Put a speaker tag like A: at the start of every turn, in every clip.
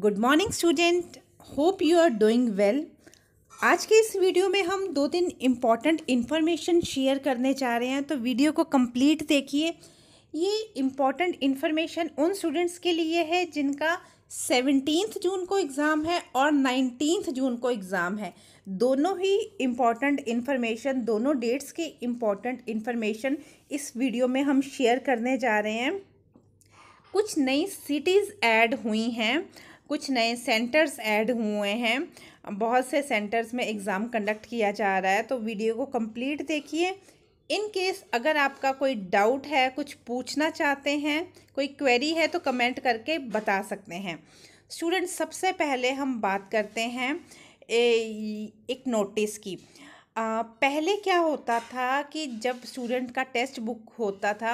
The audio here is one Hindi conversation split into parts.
A: good morning student hope you are doing well आज के इस वीडियो में हम दो तीन इम्पॉर्टेंट इन्फॉर्मेशन शेयर करने जा रहे हैं तो वीडियो को कंप्लीट देखिए ये इम्पॉर्टेंट इन्फॉर्मेशन उन स्टूडेंट्स के लिए है जिनका सेवनटीन्थ जून को एग्ज़ाम है और नाइनटीन्थ जून को एग्ज़ाम है दोनों ही इम्पॉर्टेंट इन्फॉर्मेशन दोनों डेट्स के इम्पॉर्टेंट इन्फॉर्मेशन इस वीडियो में हम शेयर करने जा रहे हैं कुछ नई सिटीज़ ऐड हुई हैं कुछ नए सेंटर्स ऐड हुए हैं बहुत से सेंटर्स में एग्ज़ाम कंडक्ट किया जा रहा है तो वीडियो को कंप्लीट देखिए इन केस अगर आपका कोई डाउट है कुछ पूछना चाहते हैं कोई क्वेरी है तो कमेंट करके बता सकते हैं स्टूडेंट सबसे पहले हम बात करते हैं ए, एक नोटिस की पहले क्या होता था कि जब स्टूडेंट का टेस्ट बुक होता था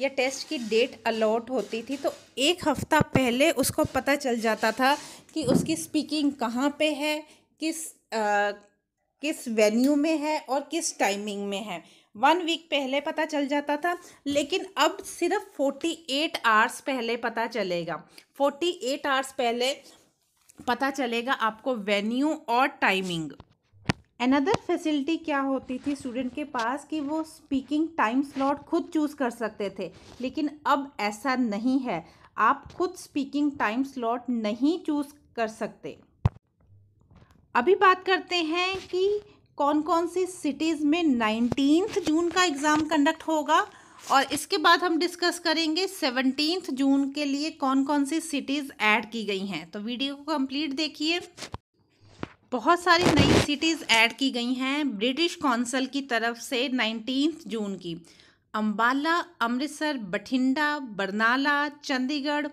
A: या टेस्ट की डेट अलॉट होती थी तो एक हफ़्ता पहले उसको पता चल जाता था कि उसकी स्पीकिंग कहाँ पे है किस आ, किस वेन्यू में है और किस टाइमिंग में है वन वीक पहले पता चल जाता था लेकिन अब सिर्फ फोर्टी एट आवर्स पहले पता चलेगा फोर्टी एट आवर्स पहले पता चलेगा आपको वेन्यू और टाइमिंग अनदर फैसिलिटी क्या होती थी स्टूडेंट के पास कि वो स्पीकिंग टाइम स्लॉट खुद चूज़ कर सकते थे लेकिन अब ऐसा नहीं है आप खुद स्पीकिंग टाइम स्लॉट नहीं चूज़ कर सकते अभी बात करते हैं कि कौन कौन सी सिटीज़ में नाइनटीन्थ जून का एग्ज़ाम कंडक्ट होगा और इसके बाद हम डिस्कस करेंगे सेवनटीन्थ जून के लिए कौन कौन सी सिटीज़ ऐड की गई हैं तो वीडियो को कंप्लीट देखिए बहुत सारी नई सिटीज़ ऐड की गई हैं ब्रिटिश कौंसल की तरफ से नाइनटीन जून की अम्बाला अमृतसर बठिंडा बरनाला चंडीगढ़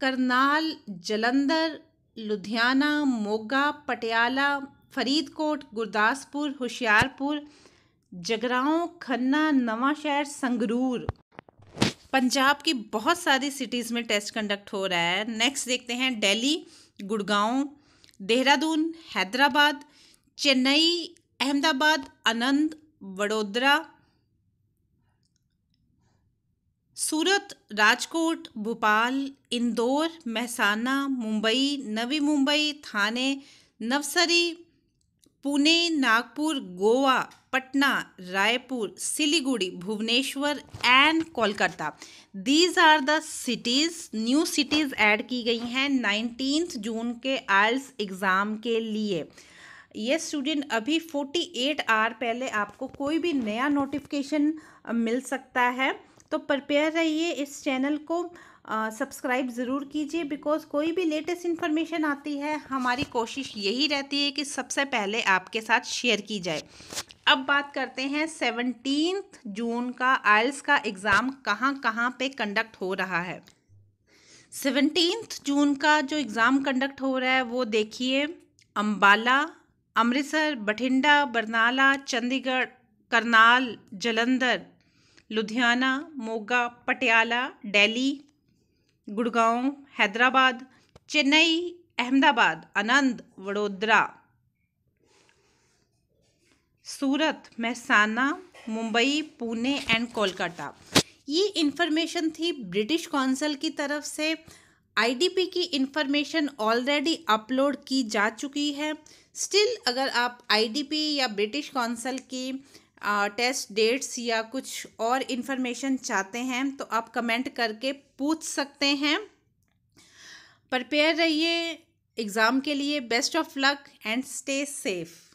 A: करनाल जलंधर लुधियाना मोगा पटियाला फरीदकोट गुरदासपुर होशियारपुर जगराओं खन्ना नवाशहर संगरूर पंजाब की बहुत सारी सिटीज़ में टेस्ट कंडक्ट हो रहा है नेक्स्ट देखते हैं Delhi Gurgaon Dehradun Hyderabad Chennai Ahmedabad Anand Vadodara Surat Rajkot Bhopal Indore Mehsana Mumbai Navi Mumbai Thane Navsari Pune Nagpur Goa Patna Raipur Siliguri Bhubaneswar and Kolkata these are the cities new cities add की गई हैं नाइनटीन जून के आयल्स एग्ज़ाम के लिए ये स्टूडेंट अभी 48 आवर पहले आपको कोई भी नया नोटिफिकेशन मिल सकता है तो प्रिपेयर रहिए इस चैनल को सब्सक्राइब ज़रूर कीजिए बिकॉज़ कोई भी लेटेस्ट इन्फॉर्मेशन आती है हमारी कोशिश यही रहती है कि सबसे पहले आपके साथ शेयर की जाए अब बात करते हैं सेवनटीन जून का आयल्स का एग्ज़ाम कहाँ कहाँ पे कंडक्ट हो रहा है सेवनटीन जून का जो एग्ज़ाम कंडक्ट हो रहा है वो देखिए अम्बाला अमृतसर बठिंडा बरनाला चंडीगढ़ करनाल जलंधर लुधियाना मोगा पटियाला डेली गुड़गांव हैदराबाद चेन्नई अहमदाबाद आनंद वडोदरा सूरत महसाना मुंबई पुणे एंड कोलकाता ये इन्फॉर्मेशन थी ब्रिटिश काउंसिल की तरफ से आईडीपी की इन्फॉर्मेशन ऑलरेडी अपलोड की जा चुकी है स्टिल अगर आप आईडीपी या ब्रिटिश काउंसिल की टेस्ट डेट्स या कुछ और इन्फॉर्मेशन चाहते हैं तो आप कमेंट करके पूछ सकते हैं प्रिपेयर रहिए एग्ज़ाम के लिए best of luck and stay safe